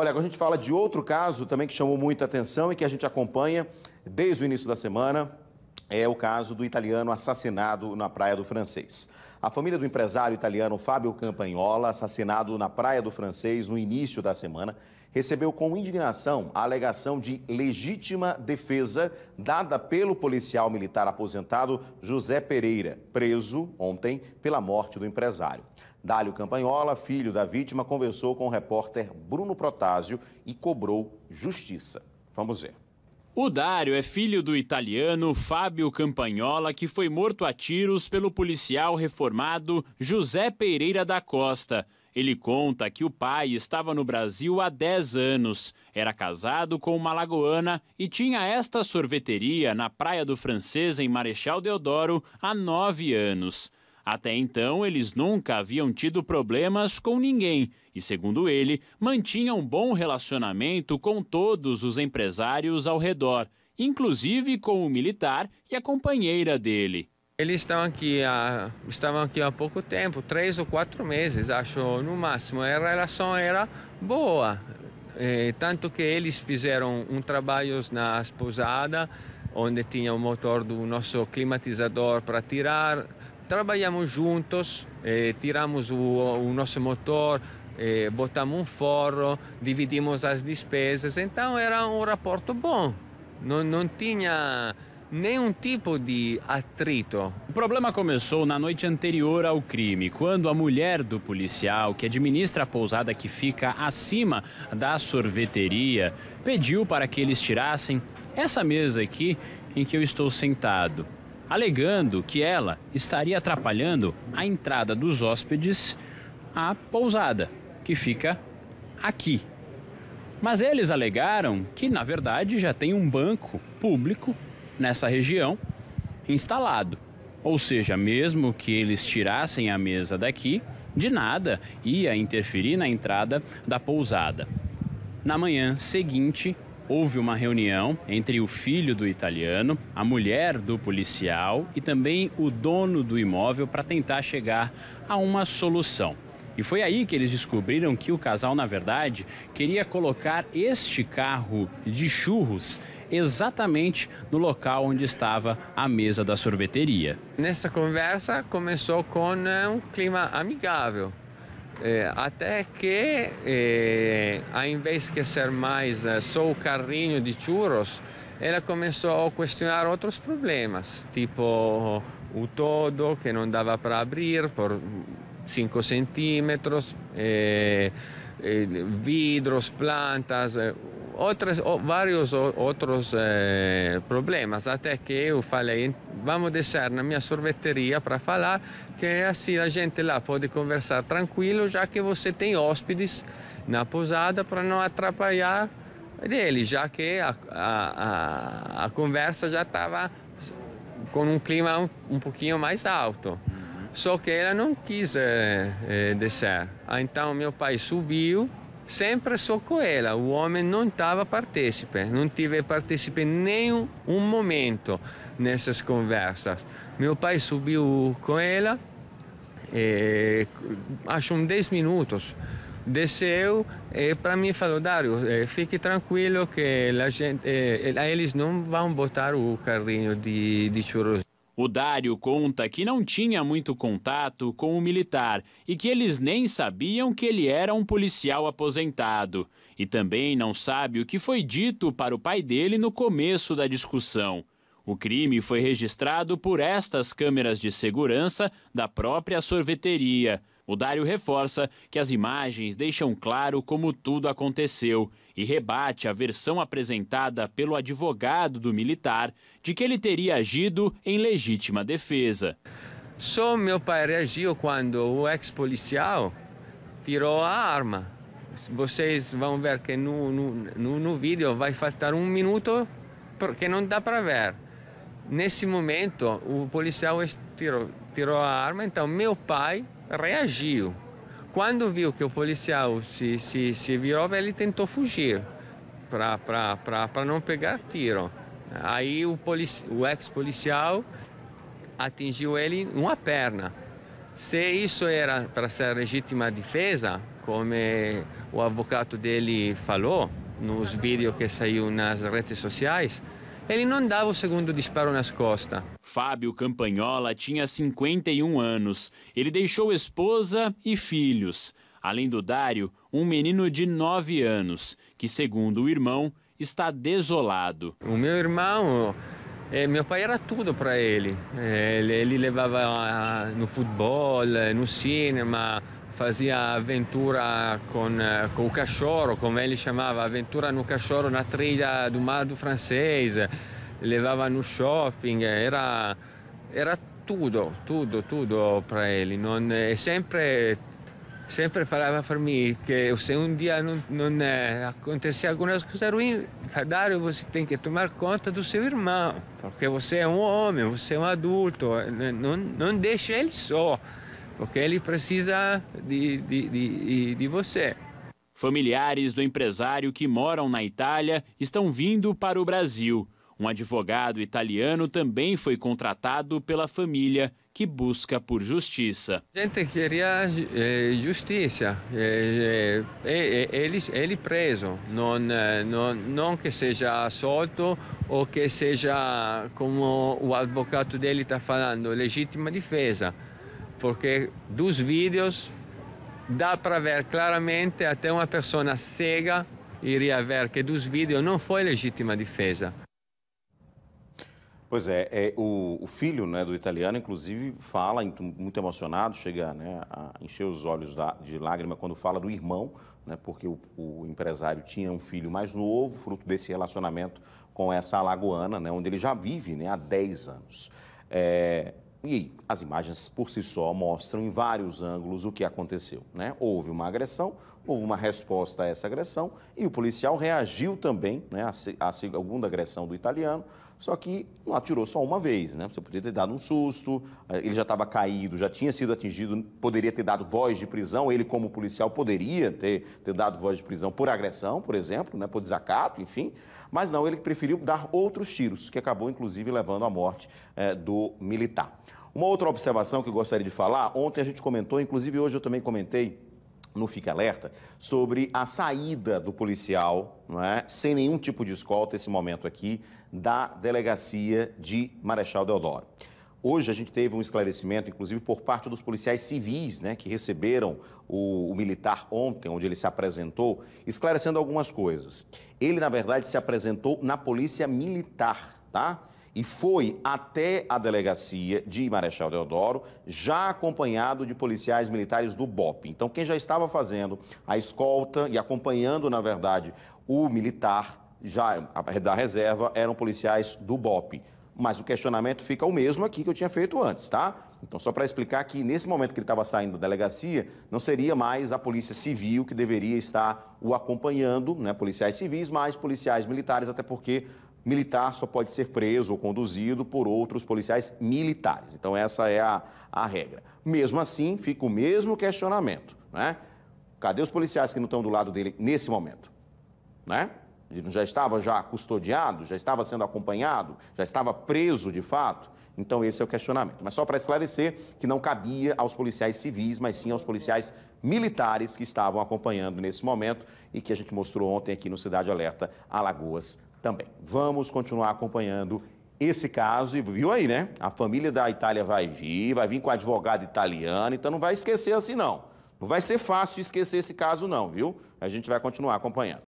Olha, agora a gente fala de outro caso também que chamou muita atenção e que a gente acompanha desde o início da semana. É o caso do italiano assassinado na Praia do Francês. A família do empresário italiano Fábio Campagnola, assassinado na Praia do Francês no início da semana, recebeu com indignação a alegação de legítima defesa dada pelo policial militar aposentado José Pereira, preso ontem pela morte do empresário. Dálio Campanhola, filho da vítima, conversou com o repórter Bruno Protásio e cobrou justiça. Vamos ver. O Dário é filho do italiano Fábio Campagnola, que foi morto a tiros pelo policial reformado José Pereira da Costa. Ele conta que o pai estava no Brasil há 10 anos, era casado com uma lagoana e tinha esta sorveteria na Praia do Francês, em Marechal Deodoro, há 9 anos. Até então, eles nunca haviam tido problemas com ninguém e, segundo ele, mantinham um bom relacionamento com todos os empresários ao redor, inclusive com o militar e a companheira dele. Eles estão aqui há, estavam aqui há pouco tempo, três ou quatro meses, acho, no máximo. A relação era boa, eh, tanto que eles fizeram um trabalho na pousada, onde tinha o motor do nosso climatizador para tirar trabalhamos juntos, eh, tiramos o, o, nosso motor, eh, botamos um forro, dividimos as despesas. Então era um rapporto bom, não, não tinha nenhum tipo de atrito. O problema começou na noite anterior ao crime, quando a mulher do policial, que administra a pousada que fica acima da sorveteria, pediu para que eles tirassem essa mesa aqui em que eu estou sentado alegando que ela estaria atrapalhando a entrada dos hóspedes à pousada, que fica aqui. Mas eles alegaram que, na verdade, já tem um banco público nessa região instalado. Ou seja, mesmo que eles tirassem a mesa daqui, de nada ia interferir na entrada da pousada. Na manhã seguinte, houve uma reunião entre o filho do italiano, a mulher do policial e também o dono do imóvel para tentar chegar a uma solução. E foi aí que eles descobriram que o casal, na verdade, queria colocar este carro de churros exatamente no local onde estava a mesa da sorveteria. Nessa conversa começou com eh, um clima amigável é, até que, é, ao invés de ser mais é, só o carrinho de churros, ela começou a questionar outros problemas, tipo o todo que não dava para abrir por 5 centímetros, é, é, vidros, plantas, é, outras, vários outros eh, problemas, até que eu falei, vamos descer na minha sorveteria para falar, que assim a gente lá pode conversar tranquilo, já que você tem hóspedes na pousada para não atrapalhar dele, já que a, a, a conversa já estava com um clima um, um pouquinho mais alto. Uhum. Só que ela não quis eh, eh, descer. Ah, então meu pai subiu sempre só com ela. O homem não estava partecipe, não tive partecipe nenhum um momento nessas conversas. Meu pai subiu com ela, e, eh, acho uns 10 minutos. Desceu eh, e para mim falou: Dário, eh, fique tranquilo que gente, eles não vão botar o carrinho de, de churros. O Dário conta que não tinha muito contato com o militar e que eles nem sabiam que ele era um policial aposentado. E também não sabe o que foi dito para o pai dele no começo da discussão. O crime foi registrado por estas câmeras de segurança da própria sorveteria. O Dário reforça que as imagens deixam claro como tudo aconteceu e rebate a versão apresentada pelo advogado do militar de que ele teria agido em legítima defesa. Só meu pai reagiu quando o ex-policial tirou a arma. Vocês vão ver que no, no, no vídeo vai faltar um minuto porque não dá para ver. Nesse momento, o policial tirou, tirou a arma, então meu pai reagiu. Quando viu que o policial se, se, se virou, ele tentou fugir para não pegar tiro. Aí o, o ex-policial atingiu ele uma perna. Se isso era para ser legítima defesa, como é o advogado dele falou nos vídeos que saiu nas redes sociais, ele não dava o segundo disparo nas costas. Fábio Campanhola tinha 51 anos. Ele deixou esposa e filhos. Além do Dário, um menino de 9 anos, que, segundo o irmão, está desolado. O meu irmão eh, meu pai era tudo para ele. Eh, ele. ele. levava ah, no futebol, eh, no cinema, fazia avventura con, eh, con o cachorro, come ele chamava, aventura no cachorro na trilha do Mar do Francês, levava no shopping, era, era tutto, tutto, tutto per ele. Non, e sempre, sempre parlava per me che se un dia non, non eh, acontecesse alguma coisa ruim, Dario, você tem que tomar conta do seu irmão, perché você è un uomo, você è un um adulto, eh, non, non deixa ele só. porque ele precisa de, de, de, de você. Familiares do empresário que moram na Itália estão vindo para o Brasil. Um advogado italiano também foi contratado pela família que busca por justiça. A gente queria eh, justiça. Eh, eh, ele, ele preso, não, não, não que seja solto ou que seja, como o advogado dele está falando, legítima defesa porque dos vídeos dá para ver claramente até uma pessoa cega iria ver que dos vídeos não foi legítima defesa. Pois é, é o, o, filho né, do italiano, inclusive, fala muito emocionado, chega né, a encher os olhos da, de lágrima quando fala do irmão, né, porque o, o, empresário tinha um filho mais novo, fruto desse relacionamento com essa alagoana, né, onde ele já vive né, há 10 anos. É, e as imagens por si só mostram em vários ângulos o que aconteceu. Né? Houve uma agressão, houve uma resposta a essa agressão e o policial reagiu também né, à segunda agressão do italiano, só que não atirou só uma vez, né? Você poderia ter dado um susto, eh, ele já estava caído, já tinha sido atingido, poderia ter dado voz de prisão, ele como policial poderia ter, ter dado voz de prisão por agressão, por exemplo, né? por desacato, enfim. Mas não, ele preferiu dar outros tiros, que acabou inclusive levando à morte eh, do militar. Uma outra observação que eu gostaria de falar, ontem a gente comentou, inclusive hoje eu também comentei, no fica Alerta sobre a saída do policial, não é, sem nenhum tipo de escolta, esse momento aqui, da delegacia de Marechal Deodoro. Hoje a gente teve um esclarecimento, inclusive por parte dos policiais civis, né, que receberam o, o, militar ontem, onde ele se apresentou, esclarecendo algumas coisas. Ele, na verdade, se apresentou na polícia militar, tá? e foi até a delegacia de Marechal Deodoro, já acompanhado de policiais militares do BOP. Então, quem já estava fazendo a escolta e acompanhando, na verdade, o militar já da reserva eram policiais do BOP. Mas o questionamento fica o mesmo aqui que eu tinha feito antes, tá? Então, só para explicar que nesse momento que ele estava saindo da delegacia, não seria mais a Polícia Civil que deveria estar o acompanhando, né? Policiais civis, mas policiais militares, até porque militar só pode ser preso ou conduzido por outros policiais militares. Então, essa é a, a regra. Mesmo assim, fica o mesmo questionamento, né? Cadê os policiais que não estão do lado dele nesse momento, né? Ele já estava já custodiado, já estava sendo acompanhado, já estava preso de fato. Então, esse é o questionamento. Mas só para esclarecer que não cabia aos policiais civis, mas sim aos policiais militares que estavam acompanhando nesse momento e que a gente mostrou ontem aqui no Cidade Alerta, Alagoas, também. Vamos continuar acompanhando esse caso e viu aí, né? A família da Itália vai vir, vai vir com a advogada italiana, então não vai esquecer assim não. Não vai ser fácil esquecer esse caso não, viu? A gente vai continuar acompanhando.